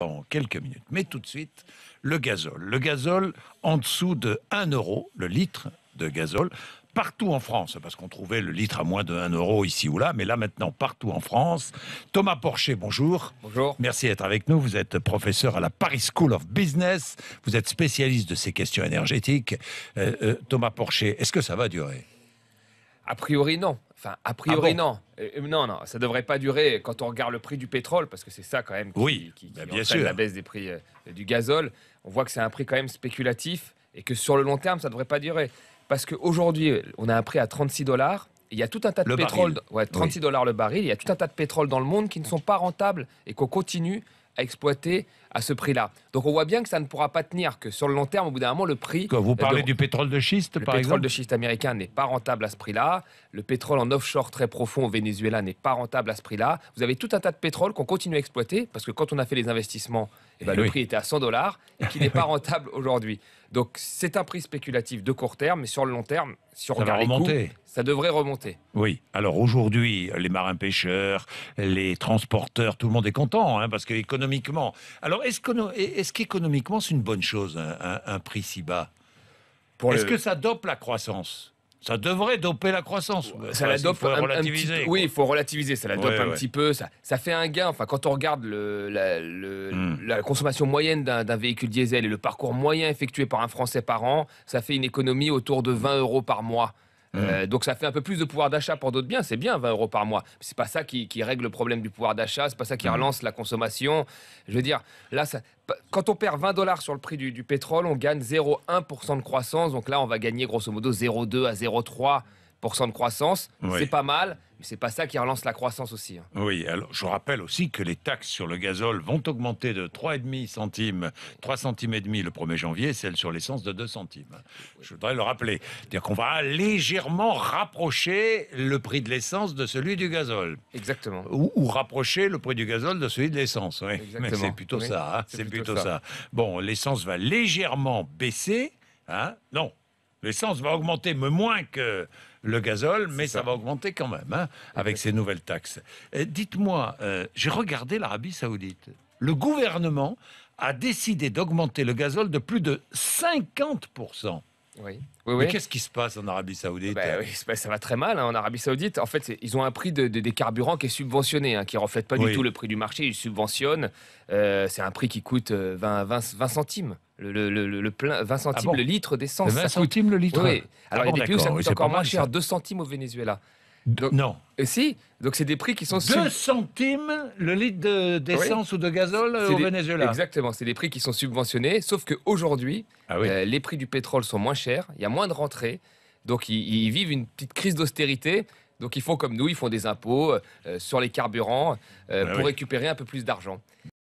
en quelques minutes. Mais tout de suite, le gazole. Le gazole en dessous de 1 euro, le litre de gazole, partout en France, parce qu'on trouvait le litre à moins de 1 euro ici ou là, mais là maintenant partout en France. Thomas Porcher, bonjour. Bonjour. Merci d'être avec nous. Vous êtes professeur à la Paris School of Business. Vous êtes spécialiste de ces questions énergétiques. Euh, euh, Thomas Porcher, est-ce que ça va durer A priori, non. Enfin, a ah priori, non. Euh, euh, non, non, ça devrait pas durer quand on regarde le prix du pétrole, parce que c'est ça quand même qui, oui, qui, bah, bien la baisse des prix euh, du gazole. On voit que c'est un prix quand même spéculatif et que sur le long terme, ça devrait pas durer. Parce qu'aujourd'hui, on a un prix à 36 dollars. Il y a tout un tas de pétrole, 36 dollars le baril. Il y a tout un tas de pétrole dans le monde qui ne sont pas rentables et qu'on continue exploiter à ce prix-là. Donc on voit bien que ça ne pourra pas tenir, que sur le long terme, au bout d'un moment, le prix... Quand vous parlez du pétrole de schiste, par exemple Le pétrole de schiste américain n'est pas rentable à ce prix-là. Le pétrole en offshore très profond au Venezuela n'est pas rentable à ce prix-là. Vous avez tout un tas de pétrole qu'on continue à exploiter, parce que quand on a fait les investissements eh bah, le prix était à 100 dollars et qui n'est pas rentable aujourd'hui. Donc c'est un prix spéculatif de court terme, mais sur le long terme, si on ça regarde les coûts, ça devrait remonter. Oui, alors aujourd'hui, les marins pêcheurs, les transporteurs, tout le monde est content, hein, parce qu'économiquement... Alors est-ce qu'économiquement, est -ce c'est une bonne chose, un, prix si bas Est-ce que ça dope la croissance ça devrait doper la croissance. ça la dope faut relativiser. oui, il faut relativiser. Ça la dope un petit peu. Ça, fait un gain. Enfin, quand on regarde la, hmm. la, consommation moyenne d'un véhicule diesel et le parcours moyen effectué par un Français par an, ça fait une économie autour de 20 euros par mois. Mmh. Euh, donc ça fait un peu plus de pouvoir d'achat pour d'autres biens, c'est bien 20 euros par mois. C'est pas ça qui, règle le problème du pouvoir d'achat, c'est pas ça qui mmh. relance la consommation. Je veux dire, là, quand on perd 20 dollars sur le prix du, du pétrole, on gagne 0,1% de croissance. Donc là, on va gagner grosso modo 0,2 à 0,3 de croissance. C'est pas mal, mais c'est pas ça qui relance la croissance aussi. Hein. Oui, alors je rappelle aussi que les taxes sur le gazole vont augmenter de 3,5 centimes, 3 centimes et demi le 1er janvier, celle sur l'essence de 2 centimes. Je voudrais le rappeler. C'est-à-dire qu'on va légèrement rapprocher le prix de l'essence de celui du gazole. Exactement. Ou, rapprocher le prix du gazole de celui de l'essence. Oui. Mais c'est plutôt ça. Hein. C'est plutôt, ça. ça. Bon, l'essence va légèrement baisser. Hein non, l'essence va augmenter, mais moins que le gazole, mais ça. va augmenter quand même hein, avec ces nouvelles taxes. Euh, dites-moi, euh, j'ai regardé l'Arabie saoudite. Le gouvernement a décidé d'augmenter le gazole de plus de 50%. Oui. oui, qu'est-ce qui se passe en Arabie Saoudite bah euh Ça va très mal hein, en Arabie Saoudite. En fait, ils ont un prix de, des carburants qui est subventionné, hein, qui ne reflète pas du tout le prix du marché. Ils subventionnent. Euh, c'est un prix qui coûte 20, euh, 20, centimes. Le, le, le, plein, 20 centimes ah le litre d'essence. 20 centimes le litre Oui. Alors, ah il y a des pays où ça coûte encore moins cher, 2 centimes au Venezuela. Non. non. Si, donc c'est des prix qui sont... 2 centimes le litre d'essence ou de gazole au Venezuela. Exactement, c'est des prix qui sont subventionnés, sauf qu'aujourd'hui, ah euh, les prix du pétrole sont moins chers, il y a moins de rentrées, donc ils, vivent une petite crise d'austérité. Donc ils font comme nous, ils font des impôts euh, sur les carburants euh, ah pour récupérer un peu plus d'argent.